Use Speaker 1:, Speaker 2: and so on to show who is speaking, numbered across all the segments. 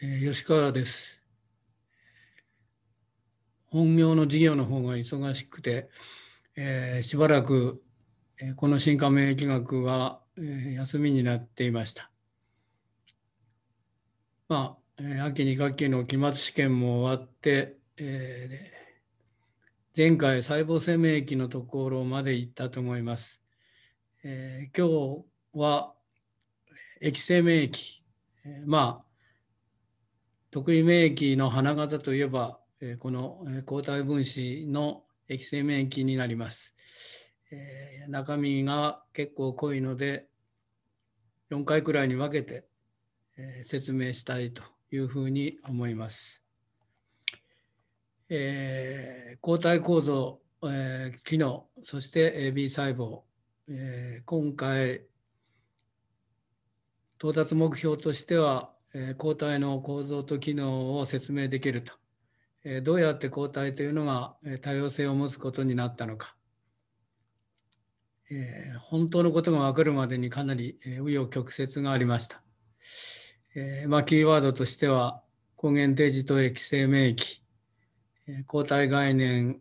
Speaker 1: え吉川です。本業の事業の方が忙しくて、えー、しばらく、えこの進化免疫学は、え休みになっていました。まあ、え秋2学期の期末試験も終わって、えー、前回細胞性免疫のところまで行ったと思います。えー、今日は液性免疫、えまあ特異免疫の花形といえば、この抗体分子の液性免疫になります。中身が結構濃いので、4回くらいに分けて、説明したいというふうに思います。抗体構造、え機能、そして B 細胞、え今回、到達目標としては、抗体の構造と機能を説明できるとどうやって抗体というのが多様性を持つことになったのか本当のことが分かるまでにかなり紆余曲折がありました。まあ、キーワードとしては抗原定時投液性免疫抗体概念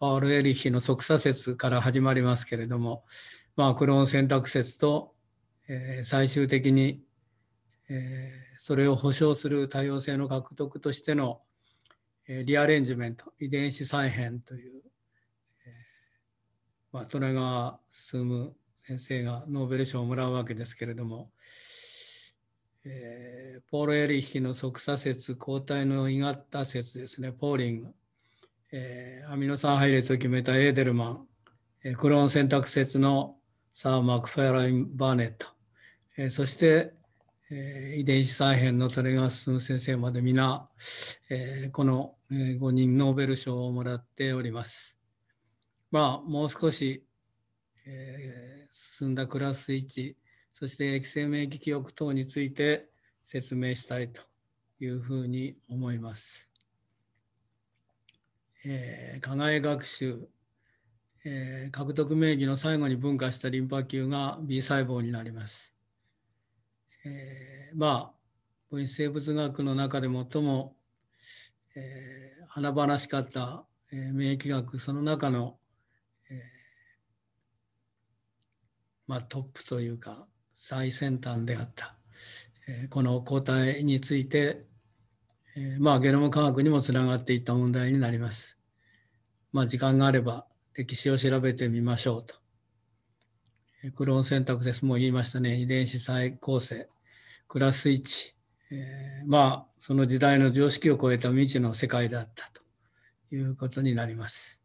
Speaker 1: パウル・エリヒの即座説から始まりますけれども、まあ、クローン選択説と最終的にえそれを保障する多様性の獲得としての、えリアレンジメント遺伝子再編という、まあ、利根川進先生がノーベル賞をもらうわけですけれども、えー、ポール・エリヒの即座説抗体の胃型説ですねポーリング、えー、アミノ酸配列を決めたエーデルマン、えクローン選択説のサー・マクファェライン・バーネット、えー、そしてえ遺伝子再編のトレガース先生まで皆、えこの5人ノーベル賞をもらっております。まあもう少し、え進んだクラス1そして液性免疫記憶等について説明したいというふうに思います。え課外学習、え獲得名義の最後に分化したリンパ球が B 細胞になります。えー、まあ微生物学の中で最も、えー、華々しかった、えー、免疫学その中の、えー、まあ、トップというか最先端であった、えー、この抗体について、えまあ、ゲノム科学にもつながっていった問題になります。まあ、時間があれば歴史を調べてみましょうと。クローン選択です。もう言いましたね。遺伝子再構成。クラス1。えー、まあ、その時代の常識を超えた未知の世界だったということになります。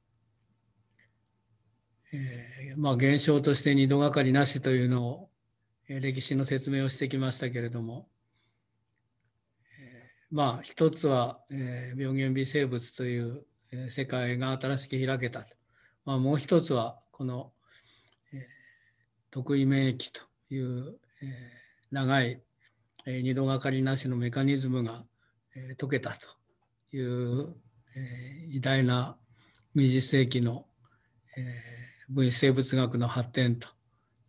Speaker 1: えー、まあ、現象として二度がかりなしというのを、え歴史の説明をしてきましたけれども、えー、まあ、一つは、え病原微生物という世界が新しく開けたまあ、もう一つは、この特異免疫という、えー、長い、えー、二度がかりなしのメカニズムが、えー、解けたという、えー、偉大な20世紀の、えー、分子生物学の発展と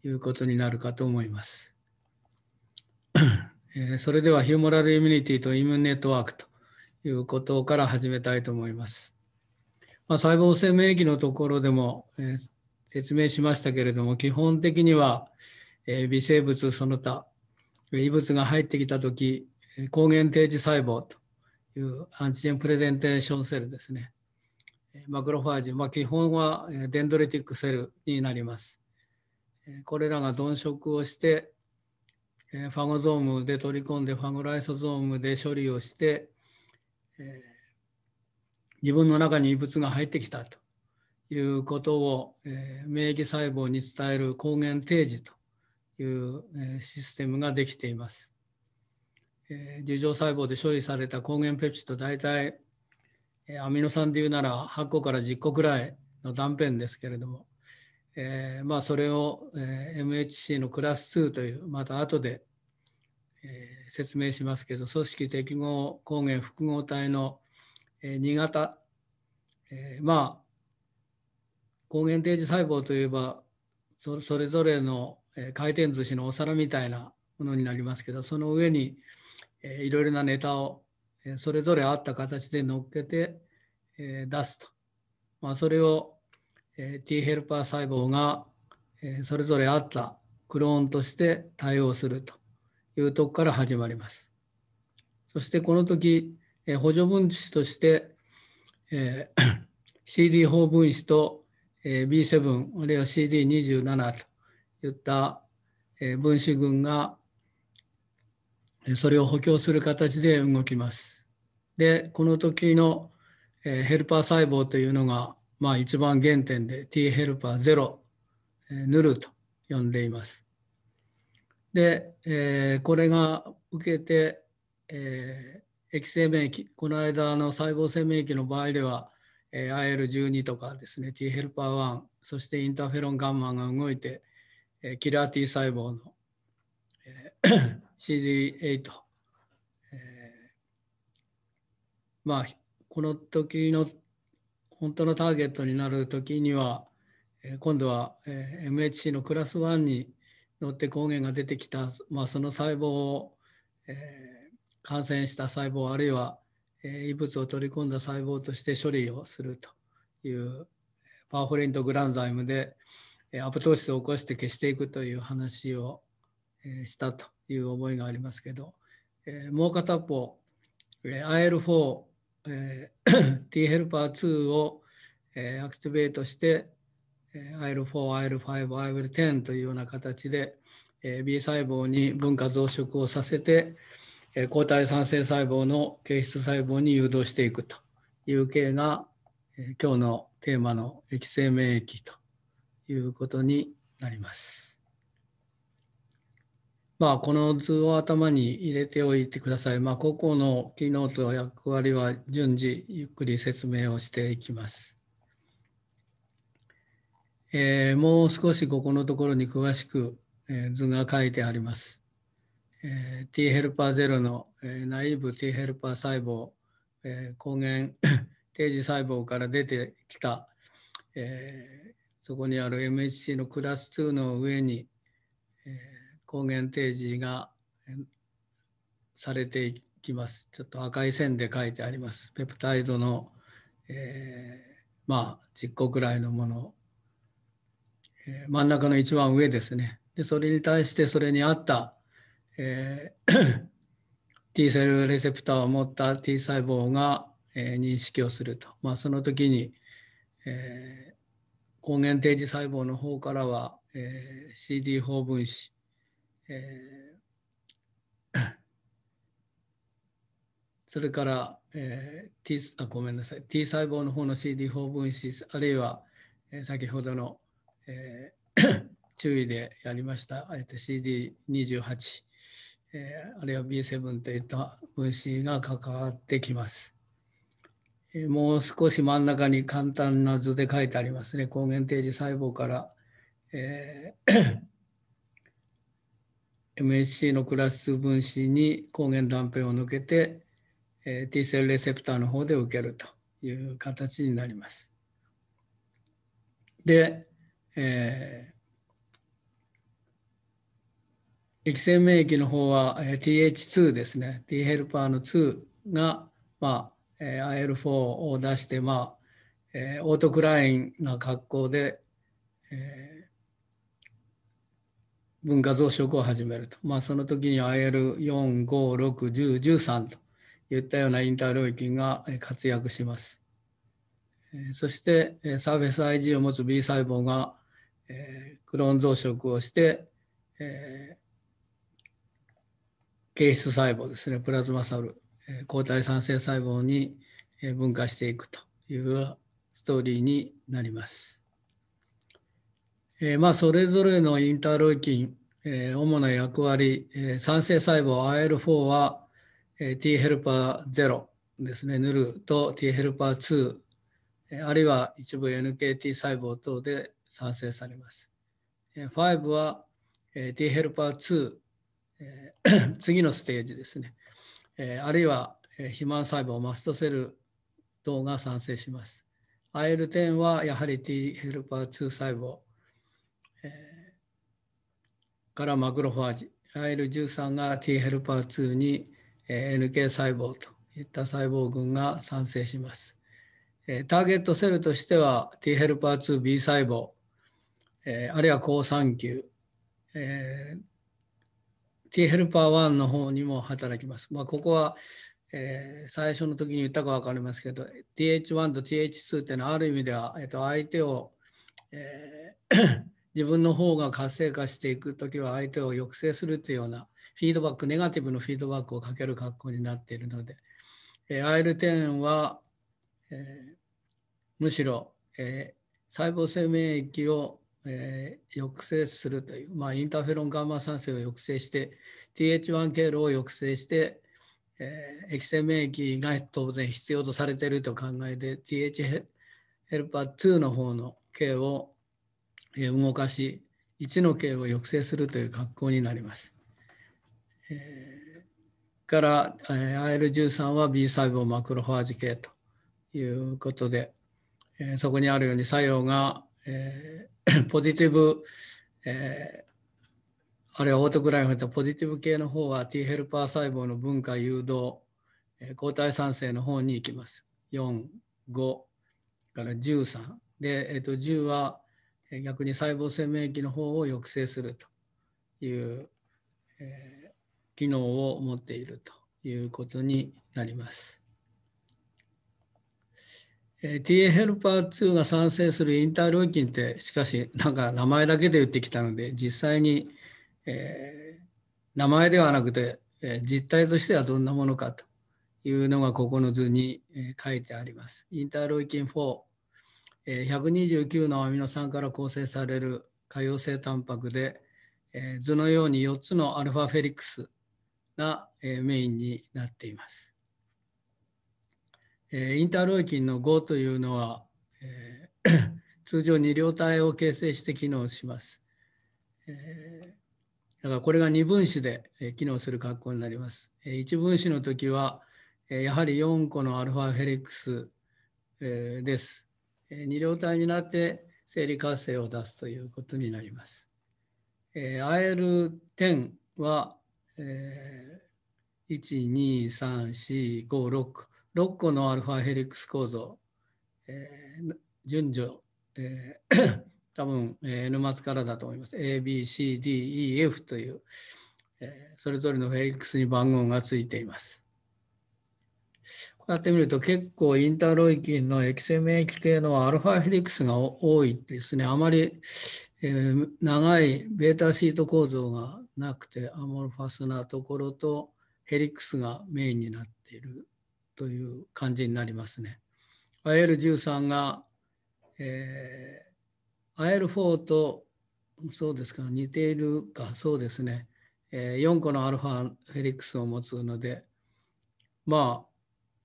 Speaker 1: いうことになるかと思います。えー、それではヒューモラルイミュニティとイミュネットワークということから始めたいと思います。まあ、細胞性免疫のところでも、えー説明しましたけれども、基本的には、え微生物その他、異物が入ってきたとき、抗原定時細胞というアンチジェンプレゼンテーションセルですね。マクロファージ、まあ、基本はデンドリティックセルになります。これらが鈍色をして、ファゴゾームで取り込んで、ファゴライソゾームで処理をして、自分の中に異物が入ってきたということを、えー、免疫細胞に伝える抗原提示という、えー、システムができています。えー、樹状細胞で処理された抗原ペプチド大体、えー、アミノ酸でいうなら8個から10個くらいの断片ですけれども、えー、まあそれを、えー、MHC のクラス2というまた後で、えー、説明しますけど組織適合抗原複合体の、えー、2型、えー、まあ抗原定時細胞といえばそれぞれの回転寿司のお皿みたいなものになりますけどその上にいろいろなネタをそれぞれあった形で乗っけて出すと、まあ、それを T ヘルパー細胞がそれぞれあったクローンとして対応するというとこから始まります。そしてこの時補助分子として CD4 分子とえ B7 あるいは CD27 といった、え分子群がそれを補強する形で動きます。でこの時の、えヘルパー細胞というのが、まあ、一番原点で T ヘルパー0、えヌルと呼んでいます。で、えこれが受けて、え液性免疫この間の細胞性免疫の場合ではえ IL12 とかですね T ヘルパー1そしてインターフェロンガンマが動いて、えキラー T 細胞の、えー、CD8、えー、まあこの時の本当のターゲットになる時には、え今度は、え MHC のクラス1に乗って抗原が出てきた、まあ、その細胞を、えー、感染した細胞あるいは異物を取り込んだ細胞として処理をするというパーフォリントグランザイムでアプトーシスを起こして消していくという話をしたという思いがありますけどもう片方 IL4 T ヘルパー 2をアクティベートして IL4、IL5、IL10 というような形で B 細胞に分化増殖をさせて抗体産生細胞の形質細胞に誘導していくという系が今日のテーマの液性免疫ということになります。まあ、この図を頭に入れておいてください。まあ、個々の機能と役割は順次ゆっくり説明をしていきます。えー、もう少しここのところに詳しく図が書いてあります。えー、T ヘルパー0の、えナイーブ T ヘルパー細胞、え抗原定時 細胞から出てきた、えそこにある MHC のクラス2の上に、え抗原定時がされていきます。ちょっと赤い線で書いてあります。ペプタイドの、えー、まあ10個くらいのもの、えー、真ん中の一番上ですね。でそれに対してそれに合ったえー、T セルレセプターを持った T 細胞が、えー、認識をすると、まあ、その時に、えー、抗原定時細胞の方からは、えー、CD4 分子、えー、それから、えー、T あごめんなさい T 細胞の方の CD4 分子あるいは、えー、先ほどの、えー、注意でやりました、えー、CD28 えあるいは B7 といった分子が関わってきます。えもう少し真ん中に簡単な図で書いてありますね。抗原定時細胞から、えー MHC のクラス分子に抗原断片を抜けて、えー、T セルレセプターの方で受けるという形になります。で、えー、液性免疫の方は、えー、TH2 ですね T ヘルパーの2が、まあえ IL4 を出して、まあえオートクラインな格好で、えー、分化増殖を始めると、まあ、その時に IL4561013 といったようなインター領域が活躍します。そしてサーフェス IG を持つ B 細胞がクローン増殖をしてえ形質細胞ですねプラズマサル抗体産生細胞に分化していくというストーリーになります。えー、まあ、それぞれのインターロイキン、えー、主な役割、えー、産生細胞 IL4 は、え T ヘルパー0ですね、ヌルと T ヘルパー2、あるいは一部 NKT 細胞等で産生されます。5は T ヘルパーえ次のステージですね、えあるいは、えー、肥満細胞マストセル等が産生します。IL-10 はやはり T ヘルパー2細胞、えからマクロファージ、IL-13 が T ヘルパー2に、え NK 細胞といった細胞群が産生します。えターゲットセルとしては T ヘルパー 2B 細胞、えあるいは抗酸球、え T ヘルパー1の方にも働きます。まあ、ここは、えー、最初の時に言ったか分かりますけど TH1 と TH2 っていうのはある意味では、えー、と相手を、えー 自分の方が活性化していく時は相手を抑制するというようなフィードバックネガティブのフィードバックをかける格好になっているので、え IL10 は、えー、むしろ、えー、細胞性免疫をえー、抑制するという、まあ、インターフェロンガンマ酸性を抑制して TH1 経路を抑制して、えー、液性免疫が当然必要とされていると考えて TH ヘルパー2の方の経を動かし1の経を抑制するという格好になります。えー、から、えー、IL13 は B 細胞マクロファージ系ということで、えー、そこにあるように作用が、えー ポジティブ、えー、あるいはオートクライフとポジティブ系の方は T ヘルパー細胞の分解誘導、えー、抗体産生の方に行きます。4、5から13。で、えー、と10は逆に細胞性免疫の方を抑制するという、えー、機能を持っているということになります。TA ヘルパー2が賛成するインターキ金ってしかしなんか名前だけで言ってきたので実際に、えー、名前ではなくて、えー、実態としてはどんなものかというのがここの図に、えー、書いてあります。インター料金4、えー、129のアミノ酸から構成される可溶性タンパクで、えー、図のように4つのアルファフェリックスが、えー、メインになっています。えインターロイキンの5というのは、えー、通常に両体を形成して機能します。えー、だからこれが2分子で機能する格好になります。1分子の時はやはり4個のアルファヘリックスです。2両体になって生理活性を出すということになります。IL10 は、えー、12345 6個のアルファヘリックス構造、えー、順序、えー、多分、え N 末からだと思います。ABCDEF という、えー、それぞれのヘリックスに番号がついています。こうやって見ると結構インターロイキンの液性免疫系のアルファヘリックスが多いですね。あまり、えー、長い β シート構造がなくてアモルファスなところとヘリックスがメインになっているという感じになりますね。IL13 が、えー、IL4 とそうですか似ているかそうですね、えー、4個のアルファヘリックスを持つのでまあ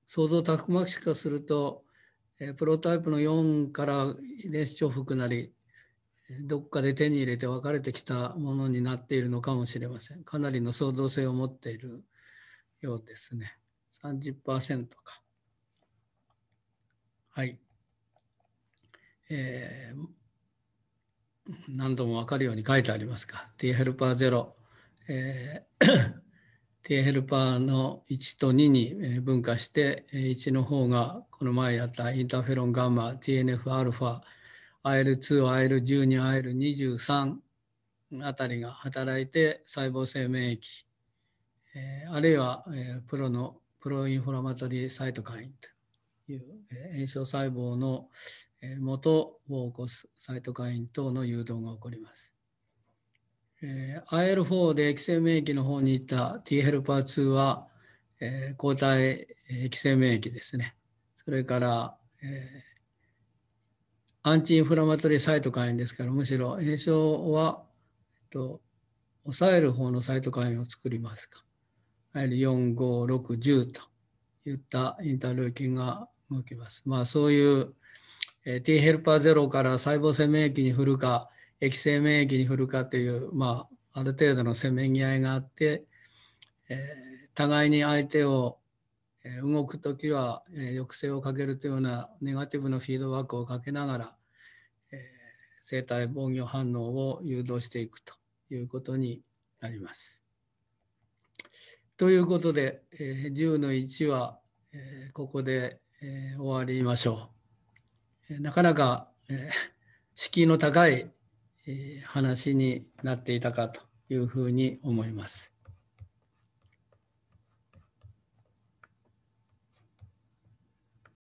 Speaker 1: 想像たくましくすると、えー、プロタイプの4から遺伝子重複なりどっかで手に入れて分かれてきたものになっているのかもしれませんかなりの創造性を持っているようですね。30%か。はい。えー、何度も分かるように書いてありますか。T ヘルパー0、えー T ヘルパーの1と2に分化して1の方がこの前やったインターフェロンガンマ TNFα IL2IL12IL23 あたりが働いて細胞性免疫あるいはプロのプロインフラマトリーサイトカインという炎症細胞の元を起こすサイトカイン等の誘導が起こります。IL4 で液性免疫の方にいた T ヘルパー2は抗体液性免疫ですね。それからアンチインフラマトリーサイトカインですからむしろ炎症は抑える方のサイトカインを作りますか。わゆる4、5、6、10といったインターロイキンが動きます。まあ、そういう、えー、T ヘルパー0から細胞性免疫に振るか、液性免疫に振るかという、まあ、ある程度のせめぎ合いがあって、えー、互いに相手を動く時は抑制をかけるというようなネガティブのフィードバックをかけながら、えー、生体防御反応を誘導していくということになります。ということで、えー、10の1は、えー、ここで、えー、終わりましょう。えなかなか、えー、敷居の高い、えー、話になっていたかというふうに思います。